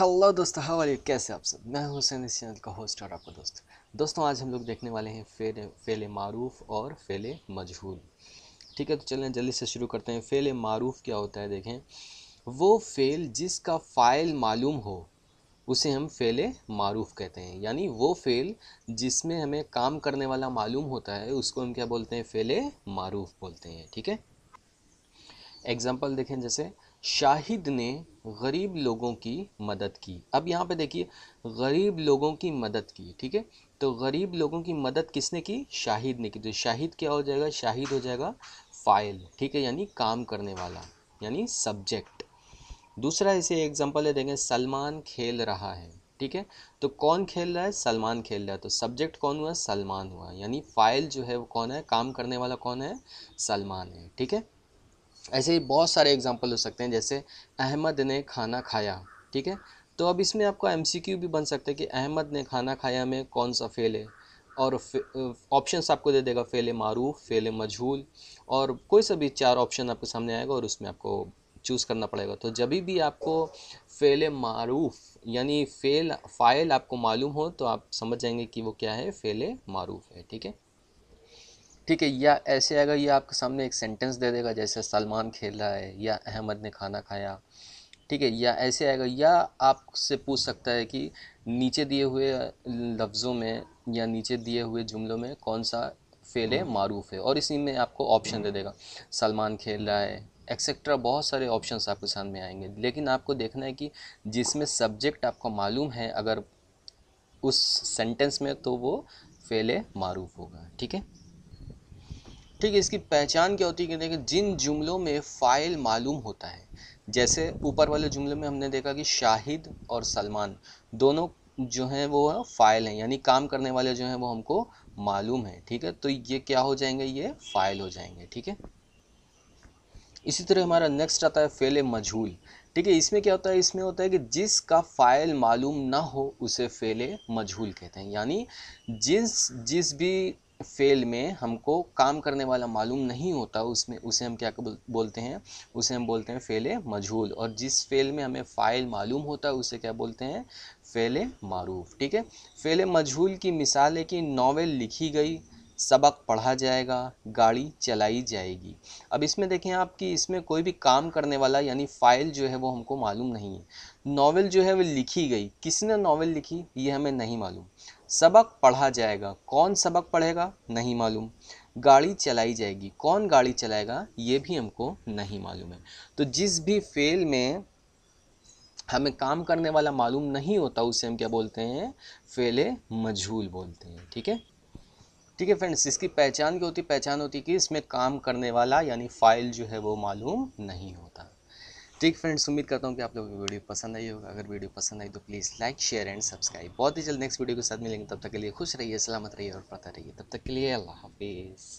Hello दोस्तों how are you कैसे आप सब मैं हुसैन इस चैनल का होस्ट और आपका दोस्त दोस्तों आज हम लोग देखने वाले हैं फेल फेल मारूफ और फेल मजहूल ठीक है तो चलें जल्दी से शुरू करते हैं फेल मारूफ क्या होता है देखें वो फेल जिसका फ़ाइल मालूम हो उसे हम फेल मारूफ कहते हैं यानी वो फेल जिसमें हमें काम करने वाला मालूम होता है उसको हम क्या बोलते हैं फेल मारूफ बोलते हैं ठीक है एग्ज़ाम्पल देखें जैसे शाहिद ने गरीब लोगों की मदद की अब यहाँ पे देखिए गरीब लोगों की मदद की ठीक है तो गरीब लोगों की मदद किसने की शाहिद ने की तो शाहिद क्या हो जाएगा शाहिद हो जाएगा फाइल ठीक है यानी काम करने वाला यानी सब्जेक्ट दूसरा इसे एग्जाम्पल है देखें सलमान खेल रहा है ठीक है तो कौन खेल रहा है सलमान खेल रहा है तो सब्जेक्ट कौन हुआ सलमान हुआ यानी फाइल जो है वो कौन है काम करने वाला कौन है सलमान है ठीक है ऐसे ही बहुत सारे एग्जाम्पल हो सकते हैं जैसे अहमद ने खाना खाया ठीक है तो अब इसमें आपका एम भी बन सकता है कि अहमद ने खाना खाया में कौन सा फेल है और ऑप्शन आपको दे देगा फेल मारूफ फेल मजहूल और कोई सा भी चार ऑप्शन आपके सामने आएगा और उसमें आपको चूज़ करना पड़ेगा तो जब भी आपको फेल मारूफ यानी फेल फाइल आपको मालूम हो तो आप समझ जाएंगे कि वो क्या है फेल मारूफ है ठीक है ठीक है या ऐसे आएगा ये आपके सामने एक सेंटेंस दे देगा जैसे सलमान खेल रहा है या अहमद ने खाना खाया ठीक है या ऐसे आएगा या आपसे पूछ सकता है कि नीचे दिए हुए लफ्ज़ों में या नीचे दिए हुए जुमलों में कौन सा फ़ेल हाँ। मारूफ़ है और इसी में आपको ऑप्शन दे देगा सलमान खेल रहा है एक्सेट्रा बहुत सारे ऑप्शंस आपके सामने आएंगे लेकिन आपको देखना है कि जिसमें सब्जेक्ट आपको मालूम है अगर उस सेंटेंस में तो वो फ़ेल मारूफ़ होगा ठीक है ठीक है इसकी पहचान क्या होती है कि देखिए जिन जुमलों में फ़ाइल मालूम होता है जैसे ऊपर वाले जुमले में हमने देखा कि शाहिद और सलमान दोनों जो हैं वो फ़ाइल हैं यानी काम करने वाले जो हैं वो हमको मालूम है ठीक है तो ये क्या हो जाएंगे ये फ़ाइल हो जाएंगे ठीक है इसी तरह हमारा नेक्स्ट आता है फेले मजहूल ठीक है इसमें क्या होता है इसमें होता है कि जिसका फ़ाइल मालूम ना हो उसे फेले मजहूल कहते हैं यानी जिस जिस भी फेल में हमको काम करने वाला मालूम नहीं होता उसमें उसे हम क्या बोलते हैं उसे हम बोलते हैं फेल मजहूल और जिस फेल में हमें फ़ाइल मालूम होता है उसे क्या बोलते हैं फेल मारूफ ठीक है फेल मजहूल की मिसाल है कि नावल लिखी गई सबक पढ़ा जाएगा गाड़ी चलाई जाएगी अब इसमें देखें आप कि इसमें कोई भी काम करने वाला यानी फ़ाइल जो है वो हमको मालूम नहीं है नावल जो है वो लिखी गई किसने नावल लिखी ये हमें नहीं मालूम सबक पढ़ा जाएगा कौन सबक पढ़ेगा नहीं मालूम गाड़ी चलाई जाएगी कौन गाड़ी चलाएगा ये भी हमको नहीं मालूम है तो जिस भी फेल में हमें काम करने वाला मालूम नहीं होता उसे हम क्या बोलते हैं फेले मजहूल बोलते हैं ठीक है ठीक है फ्रेंड्स इसकी पहचान क्या होती है पहचान होती कि इसमें काम करने वाला यानी फाइल जो है वो मालूम नहीं होता ठीक फ्रेंड्स उम्मीद करता हूँ कि आप लोगों को वीडियो पसंद आई होगा अगर वीडियो पसंद आई तो please like share and subscribe बहुत ही जल्द नेक्स्ट वीडियो के साथ मिलेंगे तब तक के लिए खुश रहिए सलामत रहिए और पता रहिए तब तक के लिए अल्लाह हाफिज़